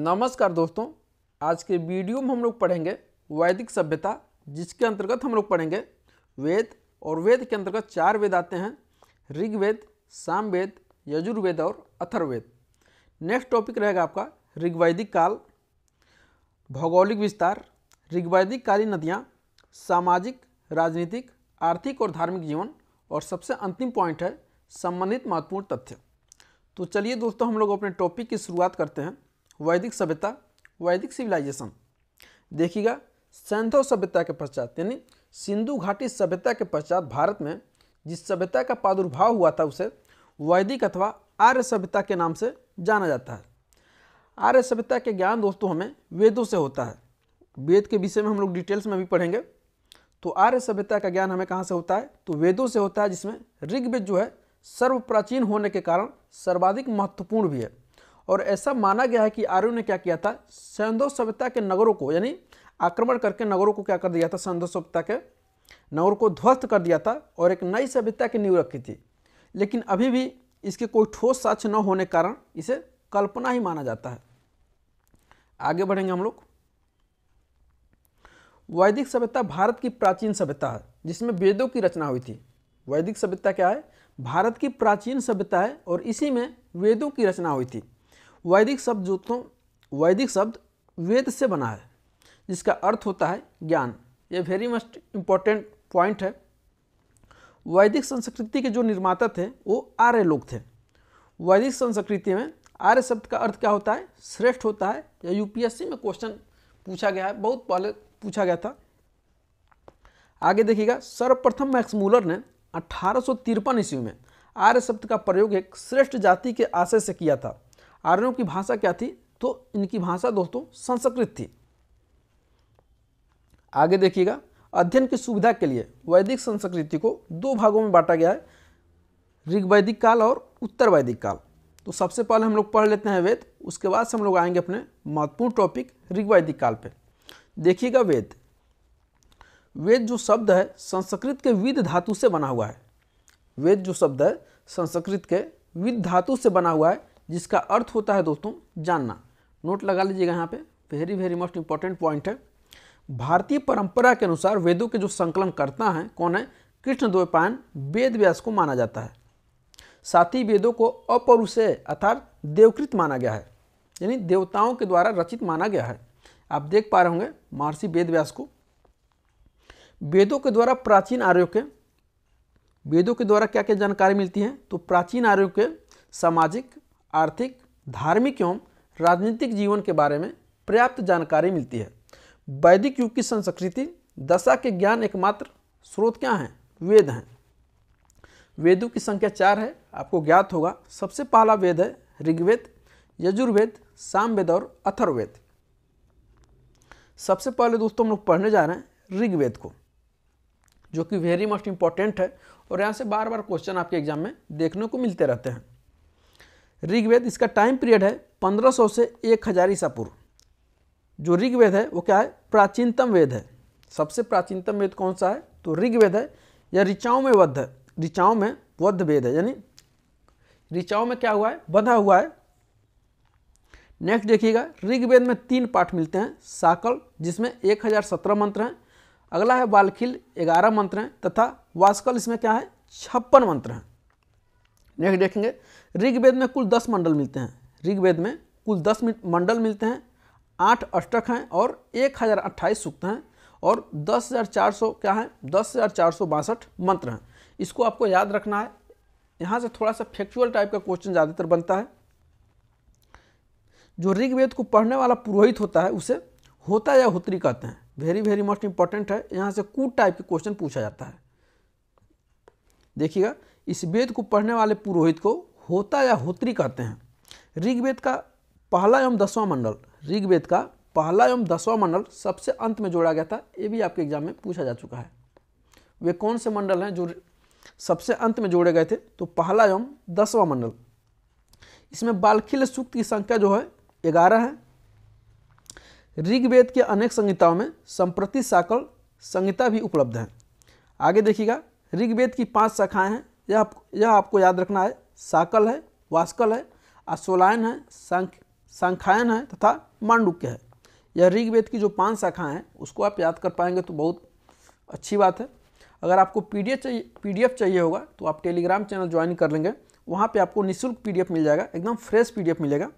नमस्कार दोस्तों आज के वीडियो में हम लोग पढ़ेंगे वैदिक सभ्यता जिसके अंतर्गत हम लोग पढ़ेंगे वेद और वेद के अंतर्गत चार वेद आते हैं ऋग्वेद सामवेद यजुर्वेद और अथर्वेद नेक्स्ट टॉपिक रहेगा आपका ऋग्वैदिक काल भौगोलिक विस्तार ऋग्वैदिक काली नदियाँ सामाजिक राजनीतिक आर्थिक और धार्मिक जीवन और सबसे अंतिम पॉइंट है संबंधित महत्वपूर्ण तथ्य तो चलिए दोस्तों हम लोग अपने टॉपिक की शुरुआत करते हैं वैदिक सभ्यता वैदिक सिविलाइजेशन देखिएगा सैंधव सभ्यता के पश्चात यानी सिंधु घाटी सभ्यता के पश्चात भारत में जिस सभ्यता का प्रादुर्भाव हुआ था उसे वैदिक अथवा आर्य सभ्यता के नाम से जाना जाता है आर्य सभ्यता के ज्ञान दोस्तों हमें वेदों से होता है वेद के विषय में हम लोग डिटेल्स में भी पढ़ेंगे तो आर्य सभ्यता का ज्ञान हमें कहाँ से होता है तो वेदों से होता है जिसमें ऋग्वेद जो है सर्व प्राचीन होने के कारण सर्वाधिक महत्वपूर्ण भी है और ऐसा माना गया है कि आर्यों ने क्या किया था सैंधव सभ्यता के नगरों को यानी आक्रमण करके नगरों को क्या कर दिया था सैंधव सभ्यता के नगरों को ध्वस्त कर दिया था और एक नई सभ्यता की नींव रखी थी लेकिन अभी भी इसके कोई ठोस साक्ष्य न होने के कारण इसे कल्पना ही माना जाता है आगे बढ़ेंगे हम लोग वैदिक सभ्यता भारत की प्राचीन सभ्यता है जिसमें वेदों की रचना हुई थी वैदिक सभ्यता क्या है भारत की प्राचीन सभ्यता है और इसी में वेदों की रचना हुई थी वैदिक शब्द जूतों वैदिक शब्द वेद से बना है जिसका अर्थ होता है ज्ञान ये वेरी मस्ट इम्पॉर्टेंट पॉइंट है वैदिक संस्कृति के जो निर्माता थे वो आर्य लोग थे वैदिक संस्कृति में आर्य शब्द का अर्थ क्या होता है श्रेष्ठ होता है या यूपीएससी में क्वेश्चन पूछा गया है बहुत पहले पूछा गया था आगे देखिएगा सर्वप्रथम मैक्समूलर ने अठारह ईस्वी में आर्य शब्द का प्रयोग एक श्रेष्ठ जाति के आशय से किया था आर्यों की भाषा क्या थी तो इनकी भाषा दोस्तों संस्कृत थी आगे देखिएगा अध्ययन की सुविधा के लिए वैदिक संस्कृति को दो भागों में बांटा गया है ऋग्वैदिक काल और उत्तर वैदिक काल तो सबसे पहले हम लोग पढ़ लेते हैं वेद उसके बाद से हम लोग आएंगे अपने महत्वपूर्ण टॉपिक ऋग्वैदिक काल पर देखिएगा वेद वेद जो शब्द है संस्कृत के विद धातु से बना हुआ है वेद जो शब्द है संस्कृत के विद धातु से बना हुआ है जिसका अर्थ होता है दोस्तों जानना नोट लगा लीजिएगा यहाँ पे very very most important point है भारतीय परंपरा के अनुसार वेदों के जो संकलन करता है कौन है कृष्ण द्वैपायन वेद व्यास को माना जाता है साथ ही वेदों को अपौरुषेय अर्थात देवकृत माना गया है यानी देवताओं के द्वारा रचित माना गया है आप देख पा रहे होंगे महर्षि वेद व्यास को वेदों के द्वारा प्राचीन आर्यों के वेदों के द्वारा क्या क्या जानकारी मिलती है तो प्राचीन आर्यों के सामाजिक आर्थिक धार्मिक एवं राजनीतिक जीवन के बारे में पर्याप्त जानकारी मिलती है वैदिक युग की संस्कृति दशा के ज्ञान एकमात्र स्रोत क्या हैं वेद हैं वेदों की संख्या चार है आपको ज्ञात होगा सबसे पहला वेद है ऋग्वेद यजुर्वेद सामवेद और अथर्वेद सबसे पहले दोस्तों हम लोग पढ़ने जा रहे हैं ऋग्वेद को जो कि वेरी मोस्ट इंपॉर्टेंट है और यहाँ से बार बार क्वेश्चन आपके एग्जाम में देखने को मिलते रहते हैं ऋग्वेद इसका टाइम पीरियड है 1500 से एक हज़ार ईसा पूर्व जो ऋग्वेद है वो क्या है प्राचीनतम वेद है सबसे प्राचीनतम वेद कौन सा है तो ऋग्वेद है या ऋचाओं में वध है ऋचाओं में वध वेद है यानी ऋचाओं में क्या हुआ है बधा हुआ है नेक्स्ट देखिएगा ऋग्वेद में तीन पाठ मिलते हैं साकल जिसमें एक हज़ार सत्रह मंत्र हैं अगला है वालखिल ग्यारह मंत्र हैं तथा वास्कल इसमें क्या है छप्पन मंत्र हैं नेक्स्ट देखेंगे ऋग्वेद में कुल दस मंडल मिलते हैं ऋग्वेद में कुल दस मंडल मिलते हैं आठ अष्टक हैं और एक हज़ार अट्ठाईस सूक्त हैं और दस हज़ार चार सौ क्या है दस हज़ार चार सौ बासठ मंत्र हैं इसको आपको याद रखना है यहाँ से थोड़ा सा फैक्चुअल टाइप का क्वेश्चन ज़्यादातर बनता है जो ऋग्वेद को पढ़ने वाला पुरोहित होता है उसे होता या होत्री कहते हैं वेरी वेरी मोस्ट इंपॉर्टेंट है यहाँ से कू टाइप के क्वेश्चन पूछा जाता है देखिएगा इस वेद को पढ़ने वाले पुरोहित को होता या होत्री कहते हैं ऋग्वेद का पहला एवं दसवां मंडल ऋग्वेद का पहला एवं दसवां मंडल सबसे अंत में जोड़ा गया था ये भी आपके एग्जाम में पूछा जा चुका है वे कौन से मंडल हैं जो सबसे अंत में जोड़े गए थे तो पहला एवं दसवां मंडल इसमें बालखिल सूक्त की संख्या जो है ग्यारह है ऋग्वेद के अनेक संहिताओं में संप्रति साकल संहिता भी उपलब्ध है आगे देखिएगा ऋग्वेद की पांच शाखाएं हैं यह आप, यह आपको याद रखना है साकल है वास्कल है अश्वलायन है सांख है तथा मांडुक्य है यह ऋग्वेद की जो पांच शाखाएं हैं उसको आप याद कर पाएंगे तो बहुत अच्छी बात है अगर आपको पीडीएफ चाहिए पीडीएफ चाहिए होगा तो आप टेलीग्राम चैनल ज्वाइन कर लेंगे वहाँ पर आपको निःशुल्क पी मिल जाएगा एकदम फ्रेश पी मिलेगा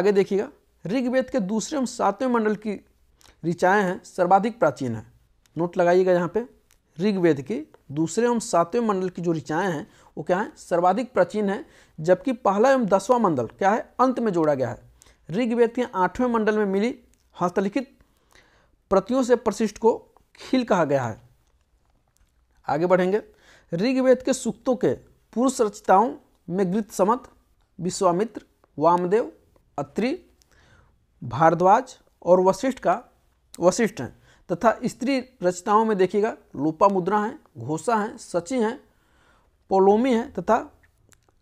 आगे देखिएगा ऋग्वेद के दूसरे एवं सातवें मंडल की ऋचाएँ हैं सर्वाधिक प्राचीन हैं नोट लगाइएगा यहाँ पे ऋग्वेद की दूसरे एवं सातवें मंडल की जो ऋचाएँ हैं वो क्या हैं सर्वाधिक प्राचीन है जबकि पहला एवं दसवां मंडल क्या है अंत में जोड़ा गया है ऋग्वेद के आठवें मंडल में मिली हस्तलिखित प्रतियों से प्रशिष्ट को खिल कहा गया है आगे बढ़ेंगे ऋग्वेद के सूक्तों के पुरुष रचिताओं में गृत समत विश्वामित्र वामदेव अत्रि भारद्वाज और वशिष्ठ का वशिष्ठ हैं तथा स्त्री रचनाओं में देखिएगा लोपा मुद्रा हैं घोषा हैं सची हैं पोलोमी हैं तथा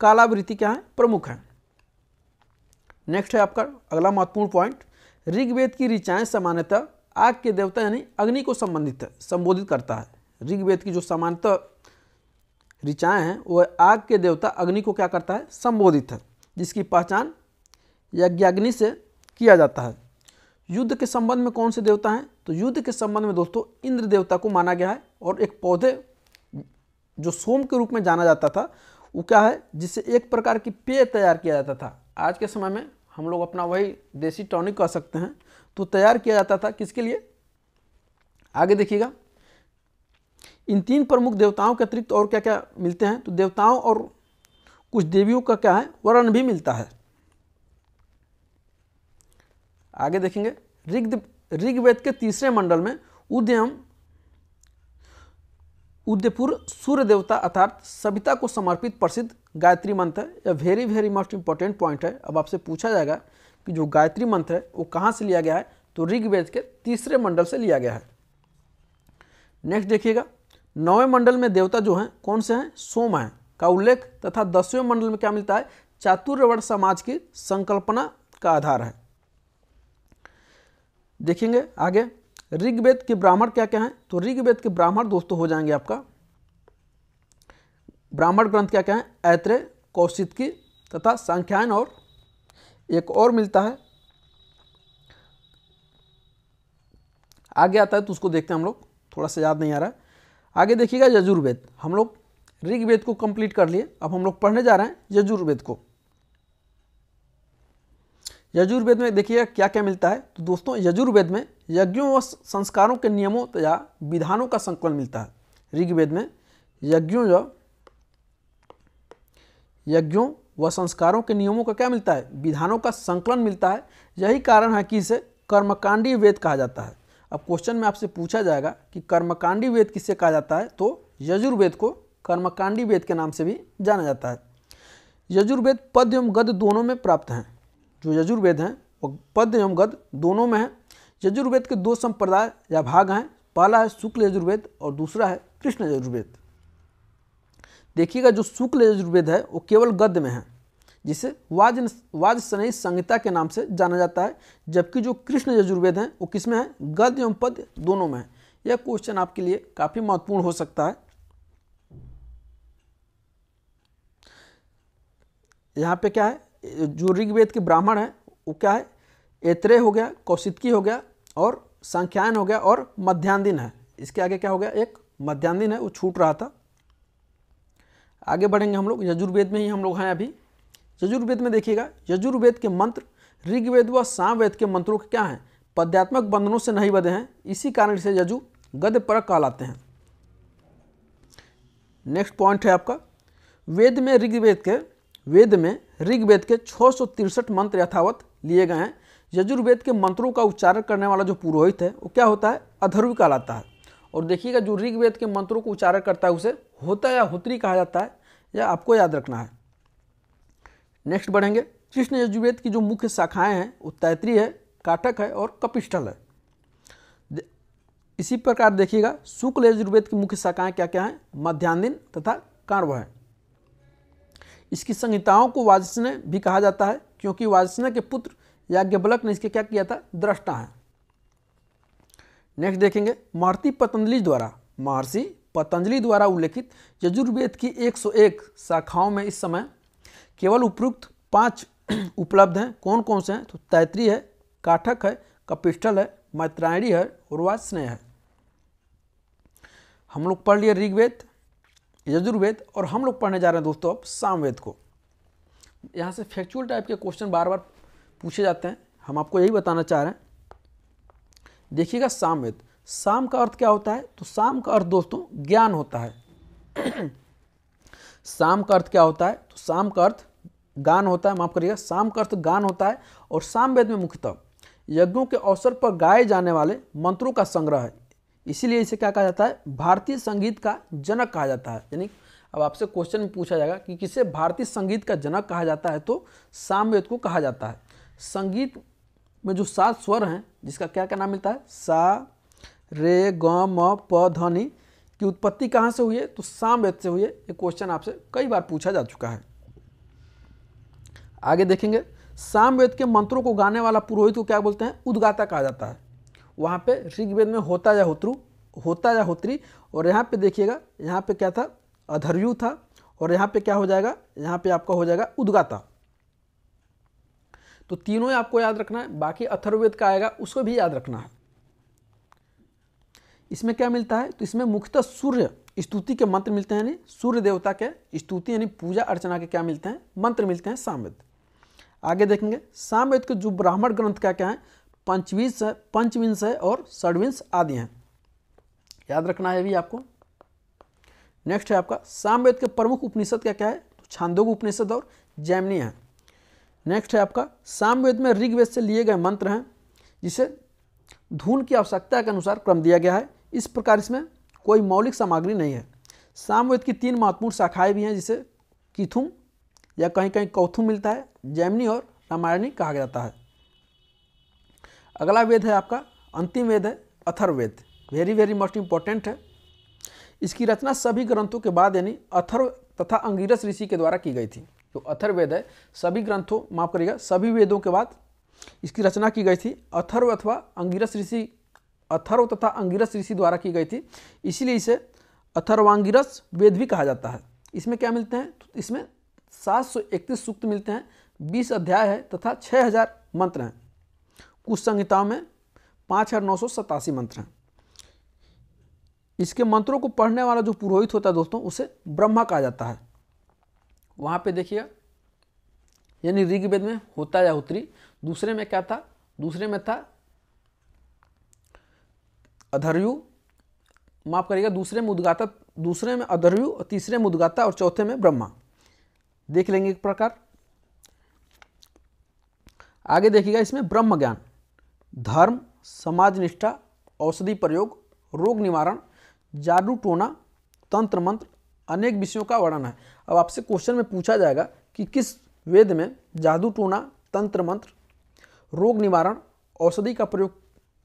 कालावृत्ति क्या हैं प्रमुख हैं नेक्स्ट है आपका अगला महत्वपूर्ण पॉइंट ऋग्वेद की ऋचाएँ सामान्यतः आग के देवता यानी अग्नि को संबंधित है संबोधित करता है ऋग्वेद की जो सामान्यतः ऋचाएँ हैं वह आग के देवता अग्नि को क्या करता है संबोधित है जिसकी पहचान यज्ञाग्नि से किया जाता है युद्ध के संबंध में कौन से देवता हैं तो युद्ध के संबंध में दोस्तों इंद्र देवता को माना गया है और एक पौधे जो सोम के रूप में जाना जाता था वो क्या है जिससे एक प्रकार की पेय तैयार किया जाता था आज के समय में हम लोग अपना वही देसी टॉनिक कह सकते हैं तो तैयार किया जाता था किसके लिए आगे देखिएगा इन तीन प्रमुख देवताओं के अतिरिक्त और क्या क्या मिलते हैं तो देवताओं और कुछ देवियों का क्या है वर्ण भी मिलता है आगे देखेंगे ऋग्वेद के तीसरे मंडल में उद्यम उदयपुर सूर्य देवता अर्थात सविता को समर्पित प्रसिद्ध गायत्री मंत्र है यह very very most important point है अब आपसे पूछा जाएगा कि जो गायत्री मंत्र है वो कहाँ से लिया गया है तो ऋग्वेद के तीसरे मंडल से लिया गया है नेक्स्ट देखिएगा नौवें मंडल में देवता जो हैं कौन से हैं सोम हैं का उल्लेख तथा दसवें मंडल में क्या मिलता है चातुर्यवर्ण समाज की संकल्पना का आधार है देखेंगे आगे ऋग्वेद के ब्राह्मण क्या क्या हैं तो ऋग्वेद के ब्राह्मण दोस्तों हो जाएंगे आपका ब्राह्मण ग्रंथ क्या क्या है ऐत्रे कौशित की तथा संख्यान और एक और मिलता है आगे आता है तो उसको देखते हैं हम लोग थोड़ा सा याद नहीं आ रहा है आगे देखिएगा यजुर्वेद हम लोग ऋग्वेद को कंप्लीट कर लिए अब हम लोग पढ़ने जा रहे हैं यजुर्वेद को यजुर्वेद में देखिए क्या क्या मिलता है तो दोस्तों यजुर्वेद में यज्ञों व संस्कारों के नियमों या विधानों का संकलन मिलता है ऋग्वेद में यज्ञों व यज्ञों व संस्कारों के नियमों का क्या मिलता है विधानों का संकलन मिलता है यही कारण है कि इसे कर्मकांडी वेद कहा जाता है अब क्वेश्चन में आपसे पूछा जाएगा कि कर्मकांडी वेद किसे कहा जाता है तो यजुर्वेद को कर्मकांडी वेद के नाम से भी जाना जाता है यजुर्वेद पद्य एवं गद्य दोनों में प्राप्त हैं जो यजुर्वेद हैं वो पद्य एवं गद्य दोनों में हैं यजुर्वेद के दो संप्रदाय या भाग हैं पहला है शुक्ल यजुर्वेद और दूसरा है कृष्ण यजुर्वेद देखिएगा जो शुक्ल यजुर्वेद है वो केवल गद्य में है जिसे वाज वाज सनई संहिता के नाम से जाना जाता है जबकि जो कृष्ण यजुर्वेद हैं वो किसमें है गद्य एवं पद्य दोनों में है यह क्वेश्चन आपके लिए काफ़ी महत्वपूर्ण हो सकता है यहाँ पे क्या है जो ऋग्वेद के ब्राह्मण हैं वो क्या है एत्रे हो गया कौशिकी हो गया और संख्यायन हो गया और मध्यान्दिन है इसके आगे क्या हो गया एक मध्यान्हदिन है वो छूट रहा था आगे बढ़ेंगे हम लोग यजुर्वेद में ही हम लोग हैं अभी यजुर्वेद में देखिएगा यजुर्वेद के मंत्र ऋग्वेद व सामवेद के मंत्रों के क्या हैं पद्यात्मक बंधनों से नहीं बधे हैं इसी कारण से यजु गद्य पर कहलाते हैं नेक्स्ट पॉइंट है आपका वेद में ऋग्वेद के वेद में ऋग्वेद के छः मंत्र यथावत लिए गए हैं यजुर्वेद के मंत्रों का उच्चारण करने वाला जो पुरोहित है वो क्या होता है अधर्व कहलाता है और देखिएगा जो ऋग्वेद के मंत्रों को उच्चारण करता है उसे होता या होत्री कहा जाता है यह या आपको याद रखना है नेक्स्ट बढ़ेंगे कृष्ण यजुर्वेद की जो मुख्य शाखाएं हैं वो तैतरी है काटक है और कपिष्ठल है इसी प्रकार देखिएगा शुक्ल यजुर्वेद की मुख्य शाखाएं क्या क्या हैं मध्यान्हीन तथा कार्व है इसकी संहिताओं को वाजस्ने भी कहा जाता है क्योंकि वाजस्ने के पुत्र याज्ञबलक ने इसके क्या किया था दृष्टा है नेक्स्ट देखेंगे महर्षि पतंजलि द्वारा महर्षि पतंजलि द्वारा उल्लेखित यजुर्वेद की 101 शाखाओं में इस समय केवल उपयुक्त पांच उपलब्ध हैं कौन कौन से हैं तो तैतरी है काठक है कपिष्टल है मैत्रायणी है और उर्वास्नेह है हम लोग पढ़ लिए ऋग्वेद यजुर्वेद और हम लोग पढ़ने जा रहे हैं दोस्तों अब सामवेद को यहाँ से फैक्चुअल टाइप के क्वेश्चन बार बार पूछे जाते हैं हम आपको यही बताना चाह रहे हैं देखिएगा सामवेद साम का अर्थ क्या होता है तो साम का अर्थ दोस्तों ज्ञान होता है साम का अर्थ क्या होता है तो साम का अर्थ गान होता है माफ करिएगा साम का अर्थ गान होता है और सामवेद में मुख्यतः यज्ञों के अवसर पर गाए जाने वाले मंत्रों का संग्रह है इसीलिए इसे क्या कहा जाता है भारतीय संगीत का जनक कहा जाता है यानी अब आपसे क्वेश्चन पूछा जाएगा कि किसे भारतीय संगीत का जनक कहा जाता है तो सामवेद को कहा जाता है संगीत में जो सात स्वर हैं जिसका क्या क्या नाम मिलता है सा रे ग म प ध्वनि की उत्पत्ति कहाँ से हुई है तो सामवेद से हुई है ये क्वेश्चन आपसे कई बार पूछा जा चुका है आगे देखेंगे सामवेद के मंत्रों को गाने वाला पुरोहित को क्या बोलते हैं उद्गाता कहा जाता है वहाँ पे ऋग्वेद में होता या होत्रु होता या होत्री और यहाँ पे देखिएगा यहाँ पे क्या था अधर्यु था और यहाँ पे क्या हो जाएगा यहाँ पे आपका हो जाएगा उद्गाता तो तीनों ही आपको याद रखना है बाकी अथर्वेद का आएगा उसको भी याद रखना है इसमें क्या मिलता है तो इसमें मुख्यतः सूर्य स्तुति के मंत्र मिलते हैं यानी सूर्य देवता के स्तुति यानी पूजा अर्चना के क्या मिलते हैं मंत्र मिलते हैं सामवेद आगे देखेंगे सामवेद के जो ब्राह्मण ग्रंथ क्या क्या है पंचविंश है पंचविंश है और षडविंश आदि हैं याद रखना है भी आपको नेक्स्ट है आपका सामवेद के प्रमुख उपनिषद क्या क्या है तो छांदोग उपनिषद और जैमनी है नेक्स्ट है आपका सामवेद में ऋग्वेद से लिए गए मंत्र हैं जिसे धुन की आवश्यकता के अनुसार क्रम दिया गया है इस प्रकार इसमें कोई मौलिक सामग्री नहीं है सामवेद की तीन महत्वपूर्ण शाखाएं भी हैं जिसे किथुम या कहीं कहीं कौथुम मिलता है जैमनी और रामायणी कहा जाता है अगला वेद है आपका अंतिम वेद है Atharvaveda very very most important है इसकी रचना सभी ग्रंथों के बाद यानी अथर्व तथा अंगिरस ऋषि के द्वारा की गई थी जो अथर्ववेद है सभी ग्रंथों माफ करिएगा सभी वेदों के बाद इसकी रचना की गई थी अथर्व अथवा अंगिरस ऋषि अथर्व तथा अंगिरस ऋषि द्वारा की गई थी इसीलिए इसे अथर्वांगिरस वेद भी कहा जाता है इसमें क्या मिलते हैं तो इसमें सात सूक्त मिलते हैं बीस अध्याय है तथा छः मंत्र हैं उस संहिता में पाँच हज़ार नौ सौ सतासी मंत्र हैं इसके मंत्रों को पढ़ने वाला जो पुरोहित होता है दोस्तों उसे ब्रह्मा कहा जाता है वहाँ पे देखिए यानी ऋग्वेद में होता या होत्री दूसरे में क्या था दूसरे में था अधर्यु माफ करिएगा दूसरे में उद्गाता दूसरे में अधर्यु और तीसरे में उद्गाता और चौथे में ब्रह्मा देख लेंगे एक प्रकार आगे देखिएगा इसमें ब्रह्म ज्ञान धर्म समाज निष्ठा औषधि प्रयोग रोग निवारण जादू टोना तंत्र मंत्र अनेक विषयों का वर्णन है अब आपसे क्वेश्चन में पूछा जाएगा कि किस वेद में जादू टोना तंत्र मंत्र रोग निवारण औषधि का प्रयोग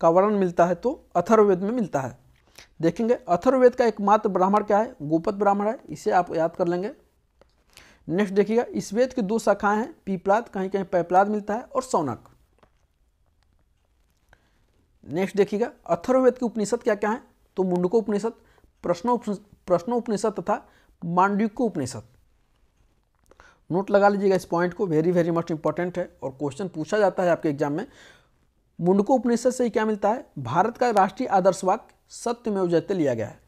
का वर्णन मिलता है तो अथर्ववेद में मिलता है देखेंगे अथर्ववेद का एकमात्र ब्राह्मण क्या है गोपत ब्राह्मण है इसे आप याद कर लेंगे नेक्स्ट देखिएगा इस वेद की दो शाखाएं हैं पीपलाद कहीं कहीं पैपलाद मिलता है और सौनक नेक्स्ट देखिएगा अथर्ववेद के उपनिषद क्या क्या हैं तो मुंडको उपनिषद प्रश्न प्रश्नो उपनिषद तथा मांडविको उपनिषद नोट लगा लीजिएगा इस पॉइंट को वेरी वेरी मस्ट इंपॉर्टेंट है और क्वेश्चन पूछा जाता है आपके एग्जाम में मुंडको उपनिषद से ही क्या मिलता है भारत का राष्ट्रीय आदर्श वाक्य सत्य में उजयते लिया गया है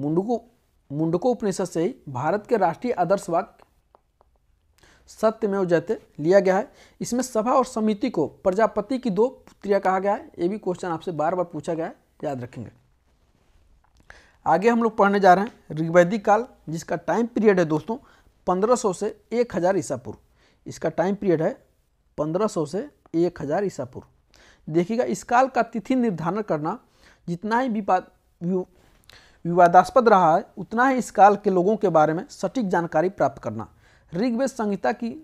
मुंडको मुंडको उपनिषद से ही भारत के राष्ट्रीय आदर्श वाक्य सत्यमेव जयते लिया गया है इसमें सभा और समिति को प्रजापति की दो पुत्रियां कहा गया है ये भी क्वेश्चन आपसे बार बार पूछा गया है याद रखेंगे आगे हम लोग पढ़ने जा रहे हैं ऋग्वैदिक काल जिसका टाइम पीरियड है दोस्तों 1500 से 1000 हज़ार ईसा पूर्व इसका टाइम पीरियड है 1500 से 1000 हज़ार ईसा पूर्व देखिएगा इस काल का तिथि निर्धारण करना जितना ही विवाद विवादास्पद रहा है उतना ही इस काल के लोगों के बारे में सटीक जानकारी प्राप्त करना ऋग्वेद संहिता की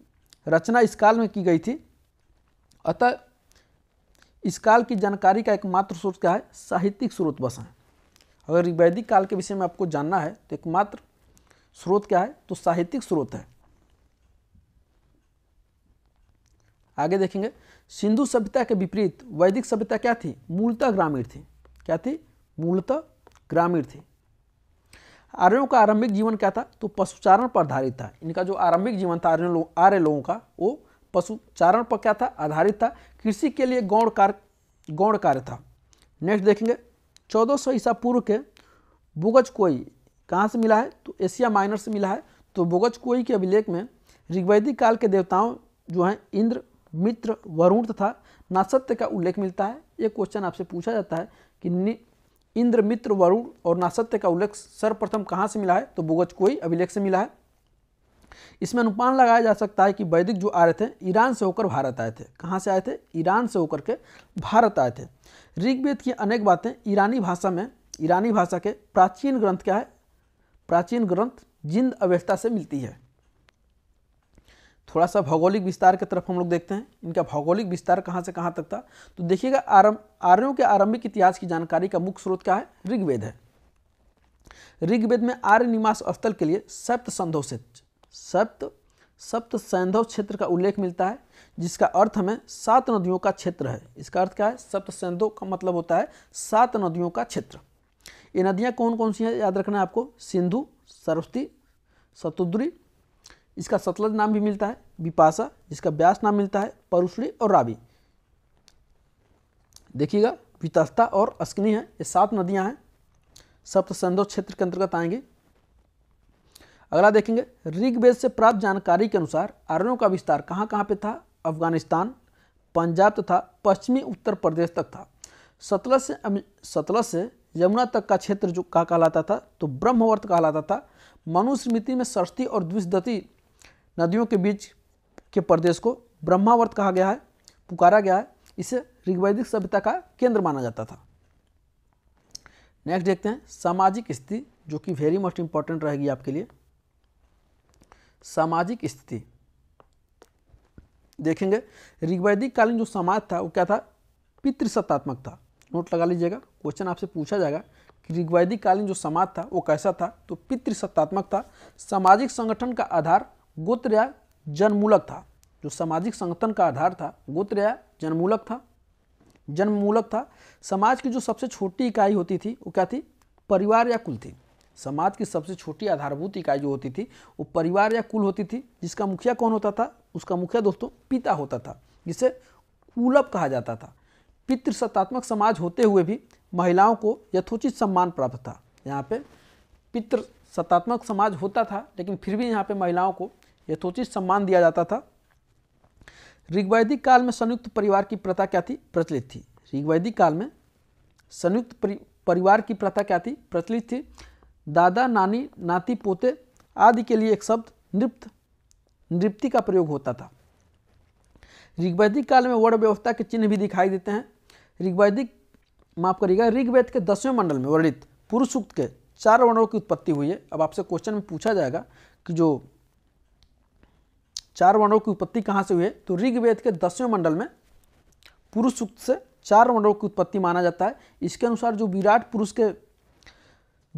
रचना इस काल में की गई थी अतः इस काल की जानकारी का एकमात्र स्रोत क्या है साहित्यिक स्रोत बस है अगर ऋग्वैदिक काल के विषय में आपको जानना है तो एकमात्र स्रोत क्या है तो साहित्यिक स्रोत है आगे देखेंगे सिंधु सभ्यता के विपरीत वैदिक सभ्यता क्या थी मूलतः ग्रामीण थी क्या थी मूलतः ग्रामीण थी आर्यों का आरंभिक जीवन क्या था तो पशुचारण पर आधारित था इनका जो आरंभिक जीवन था आर्य लो, आर्य लोगों का वो पशुचारण पर क्या था आधारित था कृषि के लिए गौण कार्य गौण कार्य था नेक्स्ट देखेंगे चौदह सौ ईसा पूर्व के बुगज कोई कहाँ से मिला है तो एशिया माइनर से मिला है तो बुगज कोई के अभिलेख में ऋग्वैदिक काल के देवताओं जो हैं इंद्र मित्र वरुण तथा नासत्य का उल्लेख मिलता है ये क्वेश्चन आपसे पूछा जाता है कि इंद्र मित्र वरुण और नासत्य का उल्लेख सर्वप्रथम कहाँ से मिला है तो बुगज कोई अभिलेख से मिला है इसमें अनुमान लगाया जा सकता है कि वैदिक जो आ रहे थे ईरान से होकर भारत आए थे कहाँ से आए थे ईरान से होकर के भारत आए थे ऋग्वेद की अनेक बातें ईरानी भाषा में ईरानी भाषा के प्राचीन ग्रंथ क्या है प्राचीन ग्रंथ जिंद अव्यस्था से मिलती है थोड़ा सा भौगोलिक विस्तार की तरफ हम लोग देखते हैं इनका भौगोलिक विस्तार कहाँ से कहाँ तक था तो देखिएगा आरम आर्यों के आरंभिक इतिहास की जानकारी का मुख्य स्रोत क्या है ऋग्वेद है ऋग्वेद में आर्य निवास स्थल के लिए सप्त संधो क्षेत्र सप्त सप्त सैंधव क्षेत्र का उल्लेख मिलता है जिसका अर्थ हमें सात नदियों का क्षेत्र है इसका अर्थ क्या है सप्त सैंधव का मतलब होता है सात नदियों का क्षेत्र ये नदियाँ कौन कौन सी हैं याद रखना है आपको सिंधु सरस्वती शतुद्री इसका सतलज नाम भी मिलता है विपाशा जिसका व्यास नाम मिलता है परुश्री और रावी देखिएगा वितस्ता और अस्किनी है ये सात नदियां हैं सप्त संदोष क्षेत्र के अंतर्गत आएंगे अगला देखेंगे ऋग्वेद से प्राप्त जानकारी के अनुसार आर्यों का विस्तार कहाँ कहाँ पे था अफगानिस्तान पंजाब तथा पश्चिमी उत्तर प्रदेश तक था सतलज से सतलज से यमुना तक का क्षेत्र जो कहा कहलाता था तो ब्रह्मवर्त कहलाता था मनुस्मृति में सरस्ती और द्विशदती नदियों के बीच के प्रदेश को ब्रह्मावर्त कहा गया है पुकारा गया है इसे ऋग्वैदिक सभ्यता का केंद्र माना जाता था नेक्स्ट देखते हैं सामाजिक स्थिति जो कि वेरी मोस्ट इंपॉर्टेंट रहेगी आपके लिए सामाजिक स्थिति देखेंगे ऋग्वैदिक कालीन जो समाज था वो क्या था पितृसत्तात्मक था नोट लगा लीजिएगा क्वेश्चन आपसे पूछा जाएगा कि ऋग्वैदिक कालीन जो समाज था वो कैसा था तो पितृसत्तात्मक था सामाजिक संगठन का आधार गोत्र या जनमूलक था जो सामाजिक संगठन का आधार था गोत्र या जनमूलक था जन्ममूलक था समाज की जो सबसे छोटी इकाई होती थी वो क्या थी परिवार या कुल थी समाज की सबसे छोटी आधारभूत इकाई जो होती थी वो परिवार या कुल होती थी जिसका मुखिया कौन होता था उसका मुखिया दोस्तों पिता होता था जिसे कुलप कहा जाता था पितृसत्तात्मक समाज होते हुए भी महिलाओं को यथोचित सम्मान प्राप्त था यहाँ पे पितृसत्तात्मक समाज होता था लेकिन फिर भी यहाँ पे महिलाओं को यथोचित तो सम्मान दिया जाता था ऋग्वैदिक काल में संयुक्त परिवार की प्रथा क्या थी प्रचलित थी ऋग्वैदिक काल में संयुक्त परिवार की प्रथा क्या थी प्रचलित थी दादा नानी नाती पोते आदि के लिए एक शब्द नृप्त नृप्ति का प्रयोग होता था ऋग्वैदिक काल में वर्ण व्यवस्था के चिन्ह भी दिखाई देते हैं ऋग्वैदिक माफ करिएगा ऋग्वेद के दसवें मंडल में वर्णित पुरुष सूक्त के चार वर्णों की उत्पत्ति हुई है अब आपसे क्वेश्चन में पूछा जाएगा कि जो चार वर्णों की उत्पत्ति कहाँ से हुई है तो ऋग्वेद के दसवें मंडल में पुरुष सूक्त से चार वर्णों की उत्पत्ति माना जाता है इसके अनुसार जो विराट पुरुष के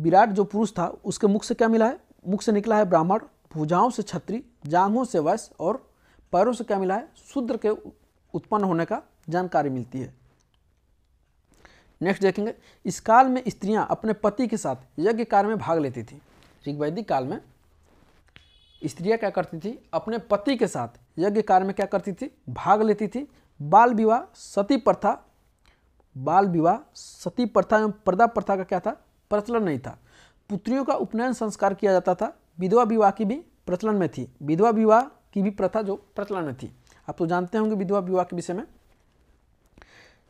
विराट जो पुरुष था उसके मुख से क्या मिला है मुख से निकला है ब्राह्मण भुजाओं से छत्री जांघों से वैश्य और पैरों से क्या मिला है शूद्र के उत्पन्न होने का जानकारी मिलती है नेक्स्ट देखेंगे इस काल में स्त्रियां अपने पति के साथ यज्ञ कार्य में भाग लेती थी ऋग्वैदिक काल में स्त्रियाँ क्या करती थी अपने पति के साथ यज्ञ कार्य में क्या करती थी भाग लेती थी बाल विवाह सती प्रथा बाल विवाह सती प्रथा एवं पर्दा प्रथा का क्या था प्रचलन नहीं था पुत्रियों का उपनयन संस्कार किया जाता था विधवा विवाह की भी प्रचलन में थी विधवा विवाह की भी प्रथा जो प्रचलन में थी आप तो जानते होंगे विधवा विवाह के विषय में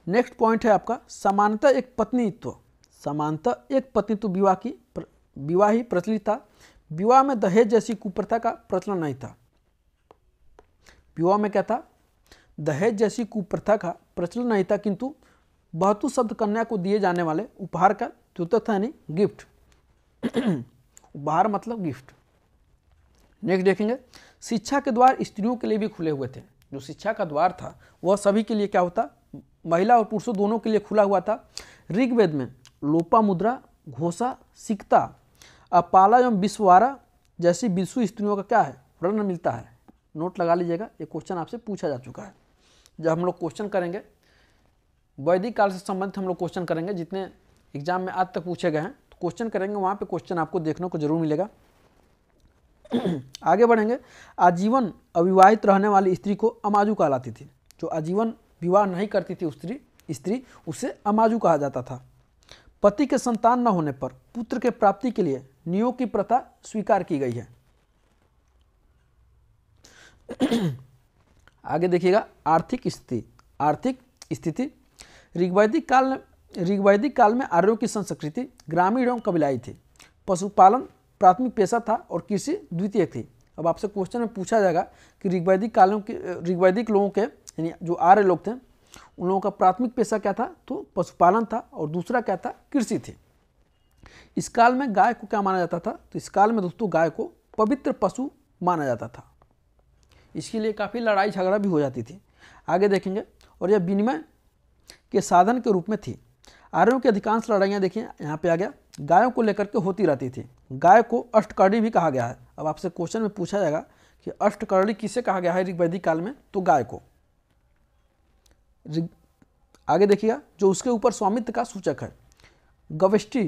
नेक्स्ट पॉइंट है आपका समानता एक पत्नीत्व तो। समानता एक पत्नीत्व तो विवाह की विवाह ही प्रचलित था विवाह में दहेज जैसी कुप्रथा का प्रचलन नहीं था विवाह में क्या था दहेज जैसी कुप्रथा का प्रचलन नहीं था किंतु बहतु शब्द कन्या को दिए जाने वाले उपहार का चौथा था यानी गिफ्ट उपहार मतलब गिफ्ट नेक्स्ट देखेंगे शिक्षा के द्वार स्त्रियों के लिए भी खुले हुए थे जो शिक्षा का द्वार था वह सभी के लिए क्या होता महिला और पुरुषों दोनों के लिए खुला हुआ था ऋग्वेद में लोपा मुद्रा घोषा सिकता अपाला एवं विश्ववारा जैसी विश्व स्त्रियों का क्या है वर्णन मिलता है नोट लगा लीजिएगा ये क्वेश्चन आपसे पूछा जा चुका है जब हम लोग क्वेश्चन करेंगे वैदिक काल से संबंधित हम लोग क्वेश्चन करेंगे जितने एग्जाम में आज तक पूछे गए हैं तो क्वेश्चन करेंगे वहाँ पे क्वेश्चन आपको देखने को जरूर मिलेगा आगे बढ़ेंगे आजीवन अविवाहित रहने वाली स्त्री को अमाजू कहलाती थी जो आजीवन विवाह नहीं करती थी स्त्री स्त्री उसे अमाजू कहा जाता था पति के संतान न होने पर पुत्र के प्राप्ति के लिए नियोग की प्रथा स्वीकार की गई है आगे देखिएगा आर्थिक स्थिति आर्थिक स्थिति ऋग्वैदिक काल ऋग्वैदिक काल में आर्यों की संस्कृति ग्रामीण एवं कबिलाई थी पशुपालन प्राथमिक पेशा था और कृषि द्वितीय थी अब आपसे क्वेश्चन में पूछा जाएगा कि ऋग्वैदिक कालों के ऋग्वैदिक लोगों के यानी जो आर्य लोग थे उन लोगों का प्राथमिक पेशा क्या था तो पशुपालन था और दूसरा क्या था कृषि थी इस काल में गाय को क्या माना जाता था तो इस काल में दोस्तों गाय को पवित्र पशु माना जाता था इसके लिए काफ़ी लड़ाई झगड़ा भी हो जाती थी आगे देखेंगे और यह विनिमय के साधन के रूप में थी आर्यों की अधिकांश लड़ाइयाँ देखिए यहाँ पे आ गया गायों को लेकर के होती रहती थी गाय को अष्टकर्णी भी कहा गया है अब आपसे क्वेश्चन में पूछा जाएगा कि अष्टकर्णी किसे कहा गया है ऋग्वैदिक काल में तो गाय को आगे देखिएगा जो उसके ऊपर स्वामित्व का सूचक है गवेष्टी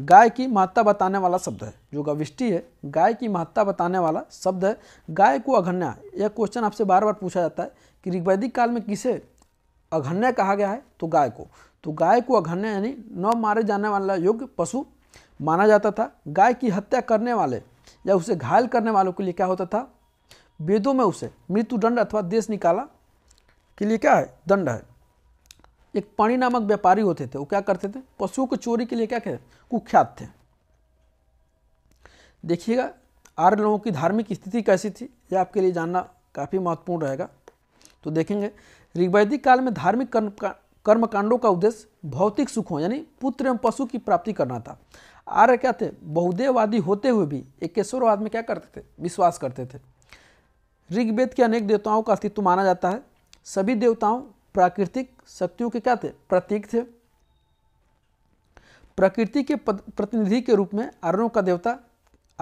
गाय की महत्ता बताने वाला शब्द है जो गविष्टि है गाय की महत्ता बताने वाला शब्द है गाय को अघन्या यह क्वेश्चन आपसे बार बार पूछा जाता है कि ऋग्वैदिक काल में किसे अघन्या कहा गया है तो गाय को तो गाय को अघन्या यानी न मारे जाने वाला योग्य पशु माना जाता था गाय की हत्या करने वाले या उसे घायल करने वालों के लिए क्या होता था वेदों में उसे मृत्युदंड अथवा देश निकाला के लिए क्या है दंड है एक पाणी नामक व्यापारी होते थे वो क्या करते थे पशुओं को चोरी के लिए क्या कहते कुख्यात थे देखिएगा आर्य लोगों की धार्मिक स्थिति कैसी थी यह आपके लिए जानना काफ़ी महत्वपूर्ण रहेगा तो देखेंगे ऋग्वैदिक काल में धार्मिक कर्म का कर्मकांडों का उद्देश्य भौतिक सुखों यानी पुत्र एवं पशु की प्राप्ति करना था आर्य क्या थे बहुदेववादी होते हुए भी एकेश्वरवाद में क्या करते थे विश्वास करते थे ऋग्वेद के अनेक देवताओं का अस्तित्व माना जाता है सभी देवताओं प्राकृतिक शक्तियों के क्या थे प्रतीक थे प्रकृति के प्रतिनिधि के रूप में आर्यों का देवता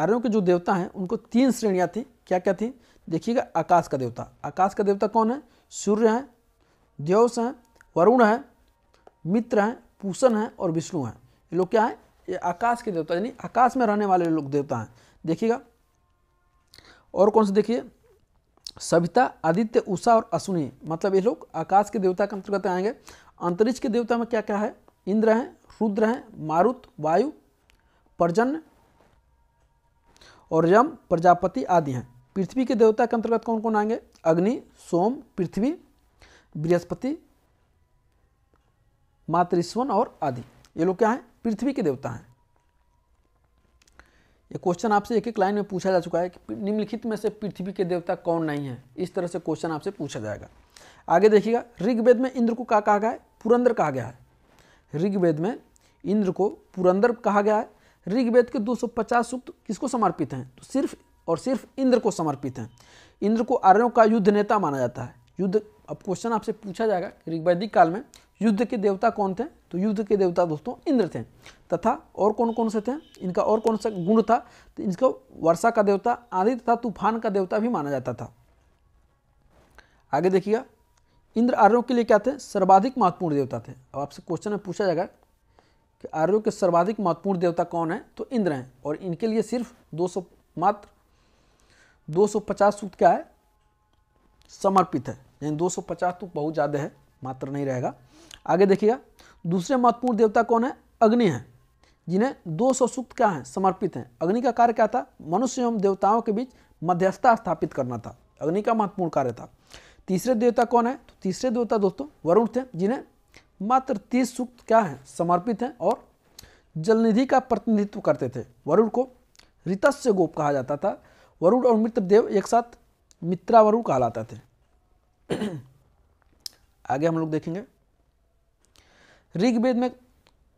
आर्यों के जो देवता हैं उनको तीन श्रेणियाँ थी क्या क्या थी देखिएगा आकाश का देवता आकाश का देवता कौन है सूर्य है देवस हैं वरुण है मित्र हैं पूषण हैं और विष्णु हैं ये लोग क्या हैं ये आकाश के देवता यानी आकाश में रहने वाले लोग देवता हैं देखिएगा और कौन से देखिए सविता आदित्य उषा और अश्विनी मतलब ये लोग आकाश के देवता के अंतर्गत आएंगे अंतरिक्ष के देवता में क्या क्या है इंद्र हैं रुद्र हैं मारुत वायु पर्जन्य और यम प्रजापति आदि हैं पृथ्वी के देवता के अंतर्गत कौन कौन आएंगे अग्नि सोम पृथ्वी बृहस्पति मातृस्वन और आदि ये लोग क्या हैं पृथ्वी के देवता हैं ये क्वेश्चन आपसे एक एक लाइन में पूछा जा चुका है कि निम्नलिखित में से पृथ्वी के देवता कौन नहीं है इस तरह से क्वेश्चन आपसे पूछा जाएगा आगे देखिएगा ऋग्वेद में इंद्र को क्या कहा गया है पुरंदर कहा गया है ऋग्वेद में इंद्र को पुरंदर कहा गया है ऋग्वेद के 250 सूक्त किसको समर्पित हैं तो सिर्फ और सिर्फ इंद्र को समर्पित हैं इंद्र को आर्यों का युद्ध नेता माना जाता है युद्ध अब क्वेश्चन आपसे पूछा जाएगा ऋग्वैदिक काल में युद्ध के देवता कौन थे तो युद्ध के देवता दोस्तों इंद्र थे तथा और कौन कौन से थे इनका और कौन सा गुण था तो इनको वर्षा का देवता आंधी तथा तूफान का देवता भी माना जाता था आगे देखिएगा इंद्र आर्यों के लिए क्या थे सर्वाधिक महत्वपूर्ण देवता थे अब आपसे क्वेश्चन में पूछा जाएगा कि आर्यों के सर्वाधिक महत्वपूर्ण देवता कौन है तो इंद्र हैं और इनके लिए सिर्फ दो मात्र दो सूक्त क्या है समर्पित है यानी दो सौ तो बहुत ज़्यादा है मात्र नहीं रहेगा आगे देखिएगा दूसरे महत्वपूर्ण देवता कौन है अग्नि है जिन्हें दो सौ सूक्त क्या है समर्पित हैं अग्नि का कार्य क्या था मनुष्य एवं देवताओं के बीच मध्यस्थता स्थापित करना था अग्नि का महत्वपूर्ण कार्य था तीसरे देवता कौन है तो तीसरे देवता दोस्तों वरुण थे जिन्हें मात्र तीस सूक्त क्या हैं समर्पित हैं और जलनिधि का प्रतिनिधित्व करते थे वरुण को ऋतस्य गोप कहा जाता था वरुण और देव एक साथ मित्रा वरुण कहलाते थे आगे हम लोग देखेंगे ऋग्वेद में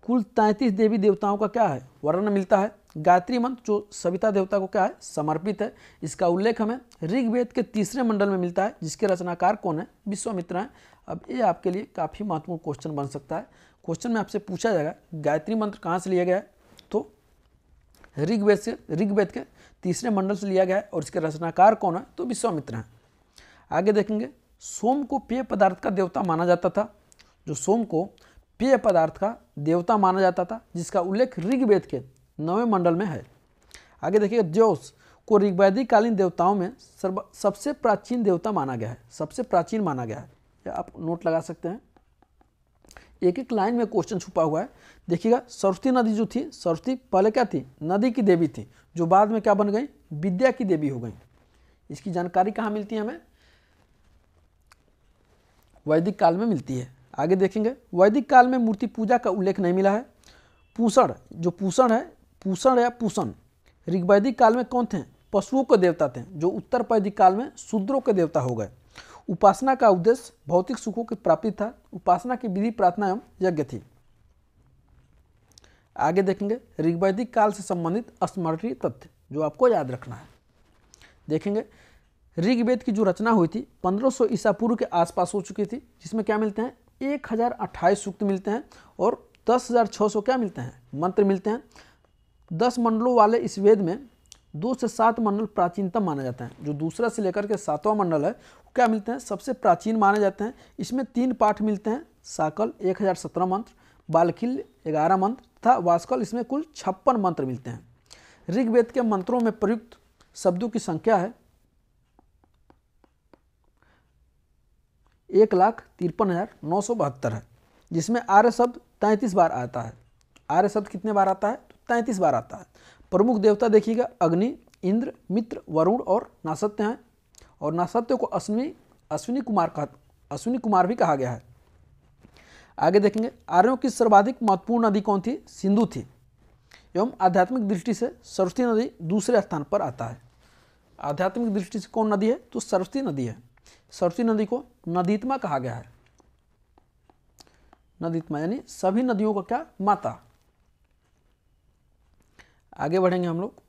कुल तैंतीस देवी देवताओं का क्या है वर्णन मिलता है गायत्री मंत्र जो सविता देवता को क्या है समर्पित है इसका उल्लेख हमें ऋग्वेद के तीसरे मंडल में मिलता है जिसके रचनाकार कौन है विश्वामित्र हैं अब ये आपके लिए काफ़ी महत्वपूर्ण क्वेश्चन बन सकता है क्वेश्चन में आपसे पूछा जाएगा गायत्री मंत्र कहाँ से लिया गया है तो ऋग्वेद से ऋग्वेद के तीसरे मंडल से लिया गया है और इसके रचनाकार कौन है तो विश्वामित्र हैं आगे देखेंगे सोम को पेय पदार्थ का देवता माना जाता था जो सोम को पेय पदार्थ का देवता माना जाता था जिसका उल्लेख ऋग्वेद के नवे मंडल में है आगे देखिए ज्योस को ऋग्वैदिक कालीन देवताओं में सर्व सबसे प्राचीन देवता माना गया है सबसे प्राचीन माना गया है आप नोट लगा सकते हैं एक एक लाइन में क्वेश्चन छुपा हुआ है देखिएगा सरस्वती नदी जो थी सरस्वती पहले क्या थी नदी की देवी थी जो बाद में क्या बन गई विद्या की देवी हो गई इसकी जानकारी कहाँ मिलती है हमें वैदिक काल में मिलती है आगे देखेंगे वैदिक काल में मूर्ति पूजा का उल्लेख नहीं मिला है पूषण जो पूषण है पूषण या पूषण ऋग्वैदिक काल में कौन थे पशुओं के देवता थे जो उत्तर वैदिक काल में शूद्रों के देवता हो गए उपासना का उद्देश्य भौतिक सुखों की प्राप्ति था उपासना की विधि प्रार्थना एवं यज्ञ थी आगे देखेंगे ऋग्वैदिक काल से संबंधित स्मरणीय तथ्य जो आपको याद रखना है देखेंगे ऋग्वेद की जो रचना हुई थी 1500 ईसा पूर्व के आसपास हो चुकी थी जिसमें क्या मिलते हैं एक हज़ार अट्ठाईस सूक्त मिलते हैं और दस हज़ार छः सौ क्या मिलते हैं मंत्र मिलते हैं दस मंडलों वाले इस वेद में दो से सात मंडल प्राचीनतम माने जाते हैं जो दूसरा से लेकर के सातवां मंडल है वो क्या मिलते हैं सबसे प्राचीन माने जाते हैं इसमें तीन पाठ मिलते हैं साकल एक हज़ार सत्रह मंत्र बालखिल ग्यारह मंत्र तथा वास्कल इसमें कुल छप्पन मंत्र मिलते हैं ऋग्वेद के मंत्रों में प्रयुक्त शब्दों की संख्या है एक लाख तिरपन हज़ार नौ सौ बहत्तर है जिसमें आर्य शब्द तैंतीस बार आता है आर्य शब्द कितने बार आता है तो तैंतीस बार आता है प्रमुख देवता देखिएगा अग्नि इंद्र मित्र वरुण और नासत्य हैं और नासत्य को अश्विनी अश्विनी कुमार कहा अश्विनी कुमार भी कहा गया है आगे देखेंगे आर्यों की सर्वाधिक महत्वपूर्ण नदी कौन थी सिंधु थी एवं आध्यात्मिक दृष्टि से सरस्वती नदी दूसरे स्थान पर आता है आध्यात्मिक दृष्टि से कौन नदी है तो सरस्वती नदी है सरस्वती नदी को नदीतमा कहा गया है नदीतमा यानी सभी नदियों का क्या माता आगे बढ़ेंगे हम लोग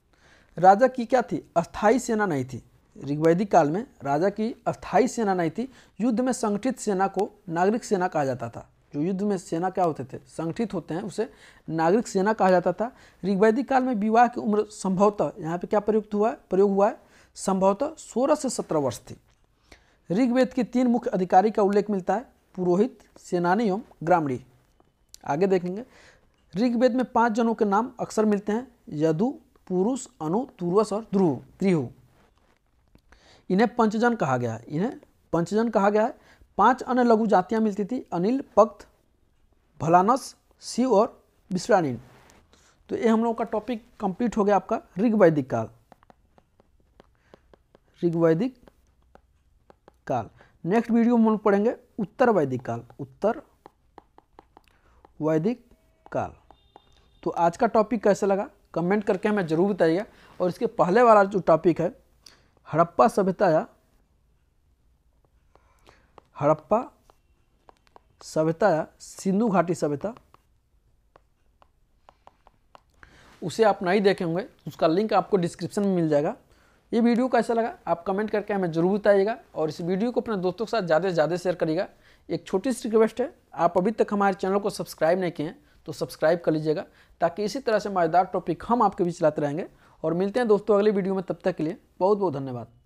राजा की क्या थी अस्थाई सेना नहीं थी ऋग्वैदिक काल में राजा की अस्थाई सेना नहीं थी युद्ध में संगठित सेना को नागरिक सेना कहा जाता था जो युद्ध में सेना क्या होते थे संगठित होते हैं उसे नागरिक सेना कहा जाता था ऋग्वैदिक काल में विवाह की उम्र संभवतः यहाँ पे क्या प्रयुक्त हुआ है प्रयोग हुआ है संभवतः सोलह से सत्रह वर्ष थी ऋग्वेद के तीन मुख्य अधिकारी का उल्लेख मिलता है पुरोहित सेनानी एवं ग्रामणी आगे देखेंगे ऋग्वेद में पांच जनों के नाम अक्सर मिलते हैं यदु पुरुष अनु तुर्वस और ध्रुव त्रिहु इन्हें पंचजन कहा गया है इन्हें पंचजन कहा गया है पांच अन्य लघु जातियां मिलती थी अनिल पक्त भलानस शिव और विश्रानिन तो ये हम लोगों का टॉपिक कंप्लीट हो गया आपका ऋग्वैदिक काल ऋग्वैदिक काल नेक्स्ट वीडियो में हम पढ़ेंगे उत्तर वैदिक काल उत्तर वैदिक काल तो आज का टॉपिक कैसे लगा कमेंट करके हमें जरूर बताइएगा और इसके पहले वाला जो टॉपिक है हड़प्पा सभ्यता या हड़प्पा सभ्यता या सिंधु घाटी सभ्यता उसे आप नहीं देखे होंगे तो उसका लिंक आपको डिस्क्रिप्शन में मिल जाएगा ये वीडियो कैसा लगा आप कमेंट करके हमें जरूर बताइएगा और इस वीडियो को अपने दोस्तों के साथ ज़्यादा से ज़्यादा शेयर करिएगा एक छोटी सी रिक्वेस्ट है आप अभी तक हमारे चैनल को सब्सक्राइब नहीं किए हैं तो सब्सक्राइब कर लीजिएगा ताकि इसी तरह से मज़ेदार टॉपिक हम आपके बीच लाते रहेंगे और मिलते हैं दोस्तों अगले वीडियो में तब तक के लिए बहुत बहुत धन्यवाद